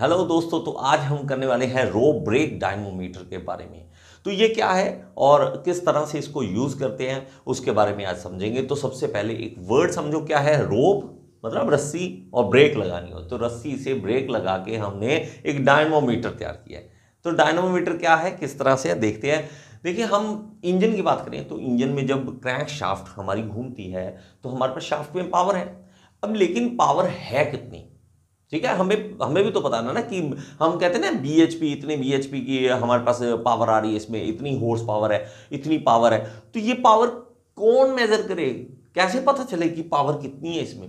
Hello दोस्तों तो आज हम करने वाले हैं रो ब्रेक डायनोमीटर के बारे में तो ये क्या है और किस तरह से इसको यूज़ करते हैं उसके बारे में आज समझेंगे तो सबसे पहले एक वर्ड समझो क्या है रोप मतलब रस्सी और ब्रेक लगानी हो तो रस्सी से ब्रेक लगा के हमने एक डायनोमीटर तैयार किया है तो डायनोमीटर क्या है किस तरह से है? देखते हैं देखिए हम इंजन की बात करें तो इंजन में जब क्रैंक शाफ्ट हमारी घूमती है तो हमारे पास शाफ्ट में पावर है अब लेकिन पावर है कितनी ठीक है हमें हमें भी तो पता ना ना कि हम कहते हैं ना बी एच पी इतने बी एच पी की हमारे पास पावर आ रही है इसमें इतनी हॉर्स पावर है इतनी पावर है तो ये पावर कौन मेजर करे कैसे पता चले कि पावर कितनी है इसमें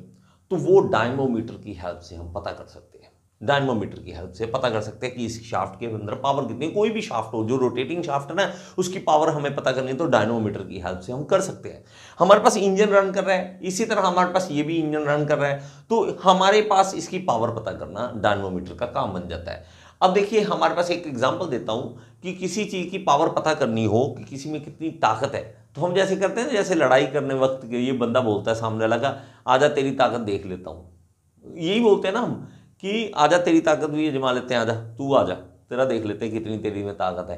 तो वो डायमोमीटर की हेल्प से हम पता कर सकते हैं डायनमोमीटर की हेल्प से पता कर सकते हैं कि इस शाफ्ट के अंदर पावर कितनी कोई भी शाफ्ट हो जो रोटेटिंग शाफ्ट है ना उसकी पावर हमें पता करनी है तो डायनोमीटर की हेल्प से हम कर सकते हैं हमारे पास इंजन रन कर रहा है इसी तरह हमारे पास ये भी इंजन रन कर रहा है तो हमारे पास इसकी पावर पता करना डायनोमीटर का काम बन जाता है अब देखिए हमारे पास एक एग्जाम्पल देता हूँ कि किसी चीज़ की पावर पता करनी हो कि किसी में कितनी ताकत है तो हम जैसे करते हैं जैसे लड़ाई करने वक्त ये बंदा बोलता है सामने लगा आजा तेरी ताकत देख लेता हूँ यही बोलते हैं ना हम कि आजा तेरी ताकत भी जमा लेते हैं आजा तू आजा तेरा देख लेते हैं कितनी तेरी में ताकत है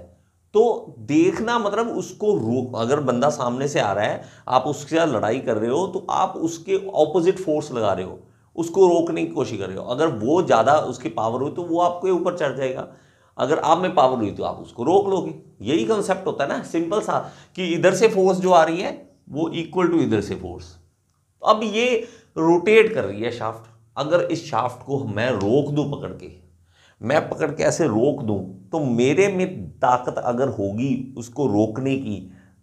तो देखना मतलब उसको रोक अगर बंदा सामने से आ रहा है आप उसके साथ लड़ाई कर रहे हो तो आप उसके ऑपोजिट फोर्स लगा रहे हो उसको रोकने की कोशिश कर रहे हो अगर वो ज़्यादा उसकी पावर हुई तो वो आपके ऊपर चढ़ जाएगा अगर आप में पावर हुई तो आप उसको रोक लोगे यही कंसेप्ट होता है ना सिंपल सा कि इधर से फोर्स जो आ रही है वो इक्वल टू इधर से फोर्स अब ये रोटेट कर रही है शाफ्ट अगर इस शाफ्ट को मैं रोक दूँ पकड़ के मैं पकड़ के ऐसे रोक दूँ तो मेरे में ताकत अगर होगी उसको रोकने की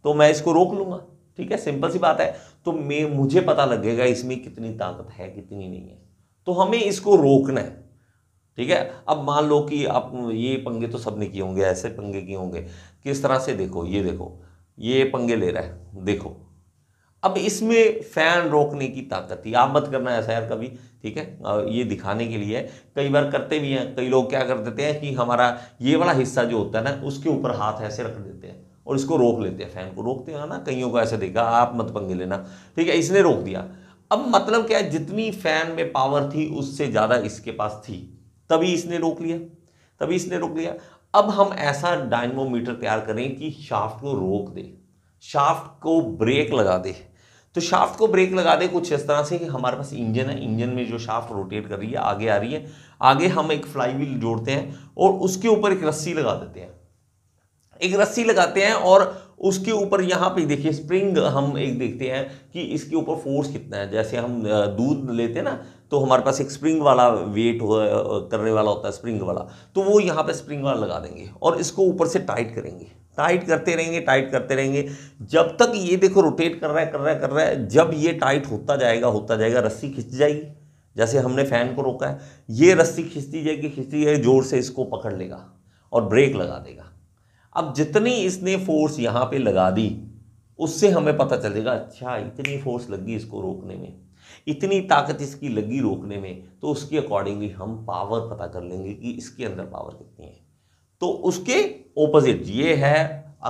तो मैं इसको रोक लूँगा ठीक है सिंपल सी बात है तो मैं मुझे पता लगेगा इसमें कितनी ताकत है कितनी नहीं है तो हमें इसको रोकना है ठीक है अब मान लो कि आप ये पंगे तो सबने किए होंगे ऐसे पंगे किए होंगे किस तरह से देखो ये देखो ये पंगे ले रहा है देखो अब इसमें फैन रोकने की ताकत थी आप मत करना ऐसा यार कभी ठीक है ये दिखाने के लिए कई बार करते भी हैं कई लोग क्या कर देते हैं कि हमारा ये वाला हिस्सा जो होता है ना उसके ऊपर हाथ ऐसे रख देते हैं और इसको रोक लेते हैं फैन को रोकते हैं ना कईयों को ऐसे देखा आप मत पंगे लेना ठीक है इसने रोक दिया अब मतलब क्या है जितनी फैन में पावर थी उससे ज़्यादा इसके पास थी तभी इसने रोक लिया तभी इसने रोक लिया अब हम ऐसा डायनमोमीटर तैयार करें कि शाफ्ट को रोक दें शाफ्ट को ब्रेक लगा दे तो शाफ्ट को ब्रेक लगा दे कुछ इस तरह से कि हमारे पास इंजन है इंजन में जो शाफ्ट रोटेट कर रही है आगे आ रही है आगे हम एक फ्लाई व्हील जोड़ते हैं और उसके ऊपर एक रस्सी लगा देते हैं एक रस्सी लगाते हैं और उसके ऊपर यहाँ पे देखिए स्प्रिंग हम एक देखते हैं कि इसके ऊपर फोर्स कितना है जैसे हम दूध लेते हैं ना तो हमारे पास एक स्प्रिंग वाला वेट हो करने वाला होता है स्प्रिंग वाला तो वो यहाँ पे स्प्रिंग वाला लगा देंगे और इसको ऊपर से टाइट करेंगे टाइट करते रहेंगे टाइट करते रहेंगे जब तक ये देखो रोटेट कर रहा है कर रहा है कर रहा है जब ये टाइट होता जाएगा होता जाएगा रस्सी खिंच जाएगी जैसे हमने फैन को रोका है ये रस्सी खिंचती जाएगी खिंचती जाएगी जोर से इसको पकड़ लेगा और ब्रेक लगा देगा अब जितनी इसने फोर्स यहाँ पे लगा दी उससे हमें पता चलेगा अच्छा इतनी फोर्स लगी इसको रोकने में इतनी ताकत इसकी लगी रोकने में तो उसके अकॉर्डिंगली हम पावर पता कर लेंगे कि इसके अंदर पावर कितनी है तो उसके ओपोजिट ये है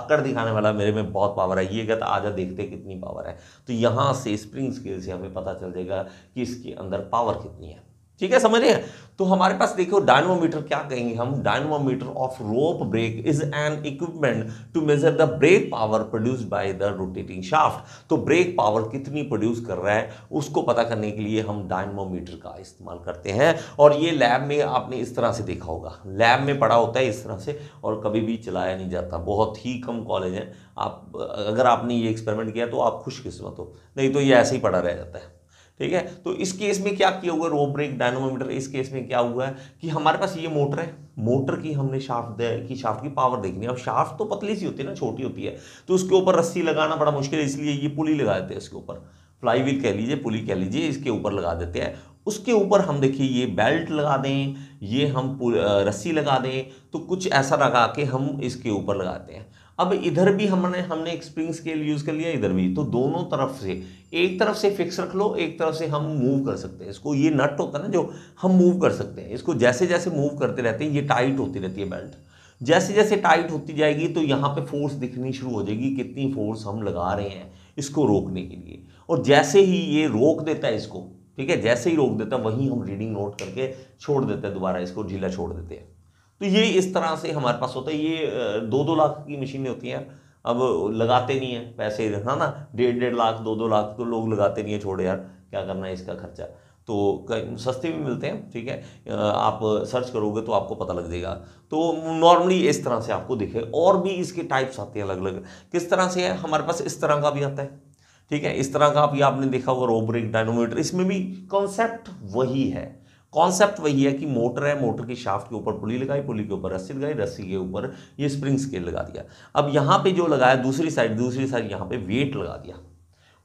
अकड़ दिखाने वाला मेरे में बहुत पावर है ये कहता आजा देखते कितनी पावर है तो यहाँ से स्प्रिंग स्केल से हमें पता चल जाएगा कि इसके अंदर पावर कितनी है ठीक है समझ रहे हैं तो हमारे पास देखो डायनोमीटर क्या कहेंगे हम dynamometer of rope brake is an equipment to measure the brake power produce by the rotating shaft तो ब्रेक पावर कितनी प्रोड्यूस कर रहा है उसको पता करने के लिए हम डायनोमीटर का इस्तेमाल करते हैं और ये लैब में आपने इस तरह से देखा होगा लैब में पढ़ा होता है इस तरह से और कभी भी चलाया नहीं जाता बहुत ही कम कॉलेज हैं आप अगर आपने ये एक्सपेरिमेंट किया तो आप खुशकिस्मत हो नहीं तो ये ऐसे ही पढ़ा रह जाता है ठीक है तो इस केस में क्या किया हुआ रोप ब्रेक डायनोमीटर इस केस में क्या हुआ है कि हमारे पास ये मोटर है मोटर की हमने शाफ्ट की शाफ्ट की पावर देखनी है अब शाफ्ट तो पतली सी होती है ना छोटी होती है तो उसके ऊपर रस्सी लगाना बड़ा मुश्किल है इसलिए ये पुली लगा देते हैं इसके ऊपर फ्लाईवील कह लीजिए पुली कह लीजिए इसके ऊपर लगा देते हैं उसके ऊपर हम देखिए ये बेल्ट लगा दें ये हम रस्सी लगा दें तो कुछ ऐसा लगा के हम इसके ऊपर लगाते हैं अब इधर भी हमने हमने एक स्प्रिंग स्केल यूज़ कर लिया इधर भी तो दोनों तरफ से एक तरफ से फिक्स रख लो एक तरफ से हम मूव कर सकते हैं इसको ये नट होता है ना जो हम मूव कर सकते हैं इसको जैसे जैसे मूव करते रहते हैं ये टाइट होती रहती है बेल्ट जैसे जैसे टाइट होती जाएगी तो यहाँ पे फोर्स दिखनी शुरू हो जाएगी कितनी फोर्स हम लगा रहे हैं इसको रोकने के लिए और जैसे ही ये रोक देता है इसको ठीक है जैसे ही रोक देता है वहीं हम रीडिंग नोट करके छोड़ देते हैं दोबारा इसको ढीला छोड़ देते हैं तो ये इस तरह से हमारे पास होता है ये दो दो लाख की मशीनें होती हैं अब लगाते नहीं है पैसे है ना डेढ़ डेढ़ लाख दो दो लाख तो लोग लगाते नहीं है छोड़ यार क्या करना है इसका खर्चा तो सस्ते भी मिलते हैं ठीक है आप सर्च करोगे तो आपको पता लग जाएगा तो नॉर्मली इस तरह से आपको दिखे और भी इसके टाइप्स आते हैं अलग अलग किस तरह से है हमारे पास इस तरह का भी आता है ठीक है इस तरह का भी आपने देखा होगा रोबरिक डायनोमीटर इसमें भी कॉन्सेप्ट वही है कॉन्सेप्ट वही है कि मोटर है मोटर की शाफ्ट के ऊपर पुली लगाई पुली के ऊपर रस्सी लगाई रस्सी के ऊपर ये स्प्रिंग स्केल लगा दिया अब यहाँ पे जो लगाया दूसरी साइड दूसरी साइड यहाँ पे वेट लगा दिया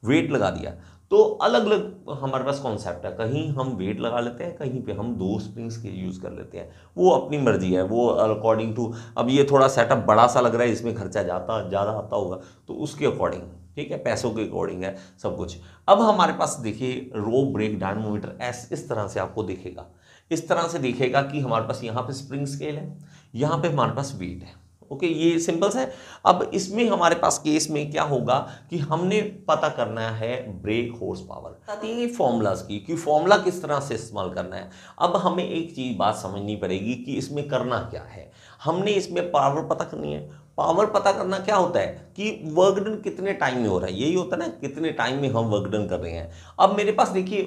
वेट लगा दिया तो अलग अलग हमारे पास कॉन्सेप्ट है कहीं हम वेट लगा लेते हैं कहीं पे हम दो स्प्रिंग्स के यूज़ कर लेते हैं वो अपनी मर्जी है वो अकॉर्डिंग टू अब ये थोड़ा सेटअप बड़ा सा लग रहा है इसमें खर्चा जाता ज़्यादा आता होगा तो उसके अकॉर्डिंग ठीक है पैसों के अकॉर्डिंग है सब कुछ अब हमारे पास देखिए रो ब्रेक डायनोमीटर एस इस तरह से आपको दिखेगा इस तरह से दिखेगा कि हमारे पास यहाँ पे स्प्रिंग स्केल है यहाँ पे हमारे पास वेट है ओके ये सिंपल्स है अब इसमें हमारे पास केस में क्या होगा कि हमने पता करना है ब्रेक हॉर्स पावर फॉर्मूलाज की कि फॉर्मूला किस तरह से इस्तेमाल करना है अब हमें एक चीज़ बात समझनी पड़ेगी कि इसमें करना क्या है हमने इसमें पावर पता करनी है पावर पता करना क्या होता है कि वर्क डन कितने टाइम में हो रहा है यही होता है ना कितने टाइम में हम वर्क डन कर रहे हैं अब मेरे पास देखिए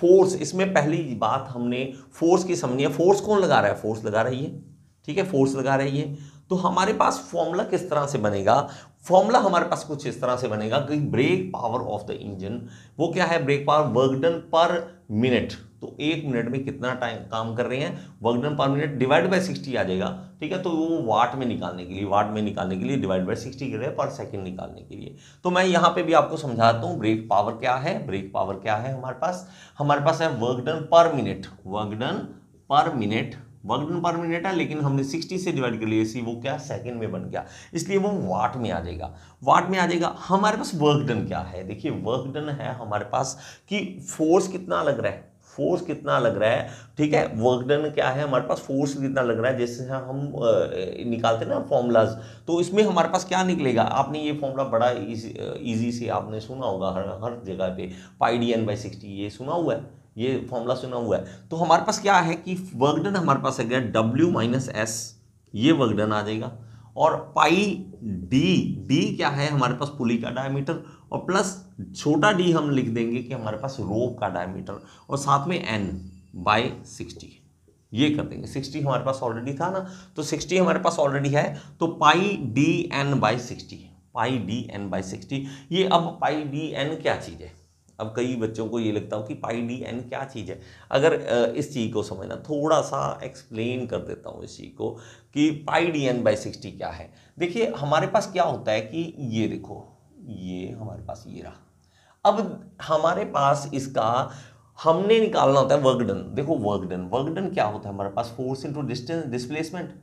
फोर्स इसमें पहली बात हमने फोर्स की समझी है फोर्स कौन लगा रहा है फोर्स लगा रही है ठीक है फोर्स लगा रही है तो हमारे पास फॉर्मूला किस तरह से बनेगा फॉर्मूला हमारे पास कुछ इस तरह से बनेगा कि brake power of the engine वो क्या है brake power work done per minute तो एक मिनट में कितना टाइम काम कर रहे हैं work done per minute divide by sixty आ जाएगा ठीक है तो वो वाट में निकालने के लिए वाट में निकालने के लिए डिवाइड बाय सिक्सटी कर रहे हैं पर सेकंड निकालने के लिए तो मैं यहाँ पे भी आपको समझाता हूँ ब्रेक पावर क्या है ब्रेक पावर क्या है हमारे पास हमारे पास है work done per minute work done per minute work done per minute है लेकिन हमने 60 से डिवाइड कर लिया वो क्या सेकंड में बन गया इसलिए वो वाट में आ जाएगा वाट में आ जाएगा हमारे पास वर्क डन क्या है देखिए वर्क डन है हमारे पास कि फोर्स कितना लग रहा है फोर्स कितना लग रहा है ठीक है वर्क डन क्या है हमारे पास फोर्स कितना लग रहा है जैसे हम निकालते हैं ना फॉर्मूलाज तो इसमें हमारे पास क्या निकलेगा आपने ये फॉर्मूला बड़ा इजी से आपने सुना होगा हर हर जगह पे pi D N by sixty ये सुना हुआ है ये फॉर्मूला सुना हुआ है तो हमारे पास क्या है कि वर्कडन हमारे पास है गया डब्ल्यू माइनस एस ये वर्कडन आ जाएगा और पाई डी डी क्या है हमारे पास पुली का डायमीटर और प्लस छोटा डी हम लिख देंगे कि हमारे पास रोप का डायमीटर और साथ में एन बाय सिक्सटी ये कर देंगे सिक्सटी हमारे पास ऑलरेडी था ना तो सिक्सटी हमारे पास ऑलरेडी है तो pi D N by sixty pi D N by sixty ये अब पाई डी एन क्या चीज़ है अब कई बच्चों को ये लगता हो कि पाई डी एन क्या चीज़ है अगर इस चीज़ को समझना थोड़ा सा एक्सप्लेन कर देता हूँ इस चीज़ को कि pi D N by sixty क्या है देखिए हमारे पास क्या होता है कि ये देखो ये हमारे पास ये रहा अब हमारे पास इसका हमने निकालना होता है वर्कडन देखो वर्कडन वर्कडन क्या होता है हमारे पास force into distance displacement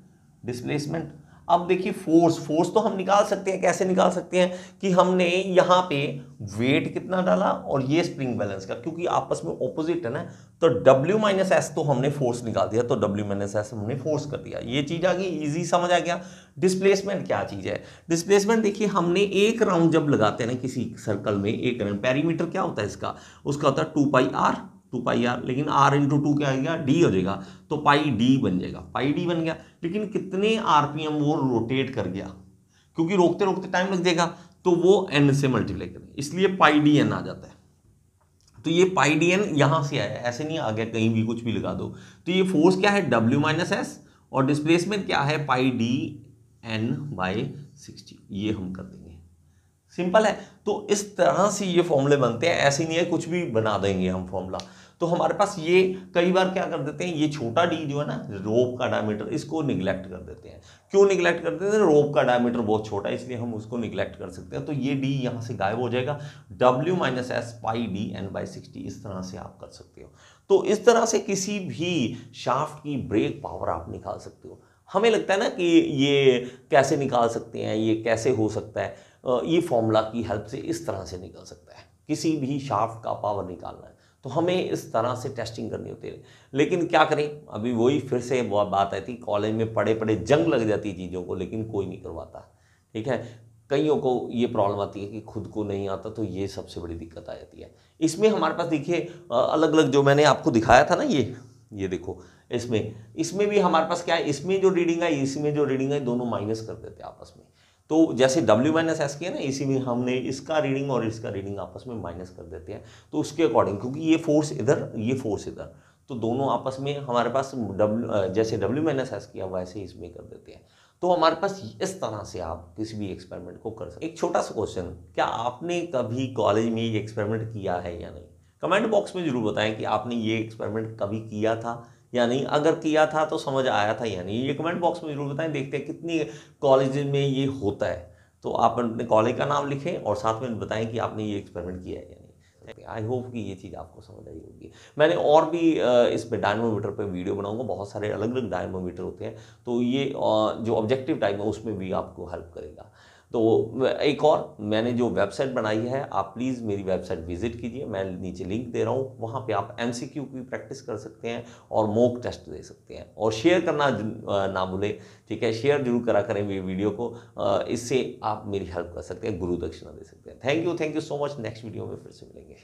displacement अब देखिए फोर्स फोर्स तो हम निकाल सकते हैं कैसे निकाल सकते हैं कि हमने यहां पे वेट कितना डाला और ये स्प्रिंग बैलेंस का क्योंकि आपस में ऑपोजिट है ना तो W माइनस एस तो हमने फोर्स निकाल दिया तो W माइनस एस हमने फोर्स कर दिया ये चीज़ आ गई इजी समझ आ गया डिस्प्लेसमेंट क्या चीज़ है डिस्प्लेसमेंट देखिए हमने एक राउंड जब लगाते हैं ना किसी सर्कल में एक राउंड पैरीमीटर क्या होता है इसका उसका होता है two pi R two pi R लेकिन आर इंटू टू क्या आएगा डी हो जाएगा तो पाई डी बन जाएगा पाई डी बन गया लेकिन कितने आरपीएम वो रोटेट कर गया क्योंकि रोकते रोकते टाइम लग जाएगा तो वो एन से मल्टीप्लाई करें इसलिए पाई डी एन आ जाता है तो ये पाई डी एन यहाँ से आया ऐसे नहीं आ गया कहीं भी कुछ भी लगा दो तो ये फोर्स क्या है डब्ल्यू माइनस एस और डिस्प्लेसमेंट क्या है pi D N by sixty ये हम कर देंगे सिंपल है तो इस तरह से ये फॉर्मूले बनते हैं ऐसे नहीं है कुछ भी बना देंगे हम फॉर्मूला तो हमारे पास ये कई बार क्या कर देते हैं ये छोटा डी जो है ना रोप का डायमीटर इसको निगलेक्ट कर देते हैं क्यों निगलेक्ट कर देते हैं रोप का डायमीटर बहुत छोटा है इसलिए हम उसको निगलेक्ट कर सकते हैं तो ये डी यहाँ से गायब हो जाएगा W minus S pi D N by sixty इस तरह से आप कर सकते हो तो इस तरह से किसी भी शाफ्ट की ब्रेक पावर आप निकाल सकते हो हमें लगता है ना कि ये कैसे निकाल सकते हैं ये कैसे हो सकता है ये फॉर्मूला की हेल्प से इस तरह से निकल सकता है किसी भी शाफ्ट का पावर निकालना है तो हमें इस तरह से टेस्टिंग करनी होती है लेकिन क्या करें अभी वही फिर से बात आती कॉलेज में पड़े पड़े जंग लग जाती चीज़ों को लेकिन कोई नहीं करवाता ठीक है कईयों को ये प्रॉब्लम आती है कि खुद को नहीं आता तो ये सबसे बड़ी दिक्कत आ जाती है इसमें हमारे पास देखिए अलग अलग जो मैंने आपको दिखाया था ना ये ये देखो इसमें इसमें भी हमारे पास क्या है इसमें जो रीडिंग है इसमें जो रीडिंग है दोनों माइनस कर देते हैं आपस में तो जैसे W माइनस एस की है ना इसी में हमने इसका रीडिंग और इसका रीडिंग आपस में माइनस कर देते हैं तो उसके अकॉर्डिंग क्योंकि ये फोर्स इधर ये फोर्स इधर तो दोनों आपस में हमारे पास डब्ल्यू जैसे डब्ल्यू माइनस एस किया वैसे ही इसमें कर देते हैं तो हमारे पास इस तरह से आप किसी भी एक्सपेरिमेंट को कर सकते एक छोटा सा क्वेश्चन क्या आपने कभी कॉलेज में ये एक्सपेरिमेंट किया है या नहीं कमेंट बॉक्स में ज़रूर बताएं कि आपने ये एक्सपेरिमेंट कभी किया था यानी अगर किया था तो समझ आया था यानी ये कमेंट बॉक्स में ज़रूर बताएं देखते हैं कितनी कॉलेज में ये होता है तो आप अपने कॉलेज का नाम लिखें और साथ में बताएं कि आपने ये एक्सपेरिमेंट किया है यानी आई होप कि ये चीज़ आपको समझ आई होगी मैंने और भी इस पर डायनोमीटर पर वीडियो बनाऊंगा बहुत सारे अलग अलग डायनोमीटर होते हैं तो ये जो ऑब्जेक्टिव टाइप है उसमें भी आपको हेल्प करेगा तो एक और मैंने जो वेबसाइट बनाई है आप प्लीज़ मेरी वेबसाइट विजिट कीजिए मैं नीचे लिंक दे रहा हूँ वहाँ पे आप एम की प्रैक्टिस कर सकते हैं और मोक टेस्ट दे सकते हैं और शेयर करना ना भूलें ठीक है शेयर जरूर करा करें वीडियो को इससे आप मेरी हेल्प कर सकते हैं गुरु दक्षिणा दे सकते हैं thank you thank you so much next video में फिर से मिलेंगे